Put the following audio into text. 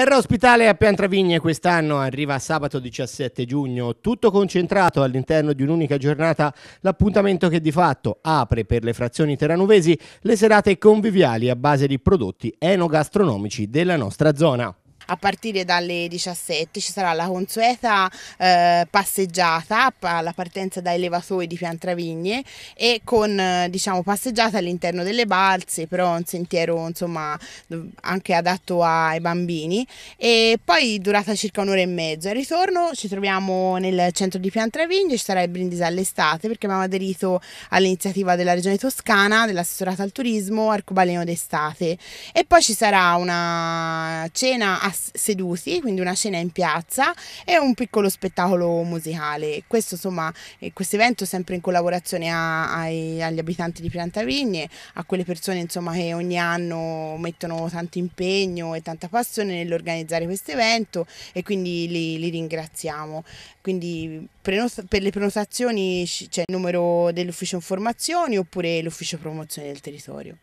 Terra ospitale a Piantravigne quest'anno arriva sabato 17 giugno, tutto concentrato all'interno di un'unica giornata, l'appuntamento che di fatto apre per le frazioni terranovesi le serate conviviali a base di prodotti enogastronomici della nostra zona a partire dalle 17 ci sarà la consueta eh, passeggiata alla partenza da elevatori di Piantravigne e con eh, diciamo passeggiata all'interno delle balze però un sentiero insomma anche adatto ai bambini e poi durata circa un'ora e mezzo al ritorno ci troviamo nel centro di Piantravigne ci sarà il brindisi all'estate perché abbiamo aderito all'iniziativa della regione toscana dell'assessorata al turismo arcobaleno d'estate e poi ci sarà una cena a seduti, quindi una cena in piazza e un piccolo spettacolo musicale. Questo insomma, eh, questo evento sempre in collaborazione a, ai, agli abitanti di Piantavigne, a quelle persone insomma, che ogni anno mettono tanto impegno e tanta passione nell'organizzare questo evento e quindi li, li ringraziamo. Quindi per le prenotazioni c'è il numero dell'ufficio informazioni oppure l'ufficio promozione del territorio.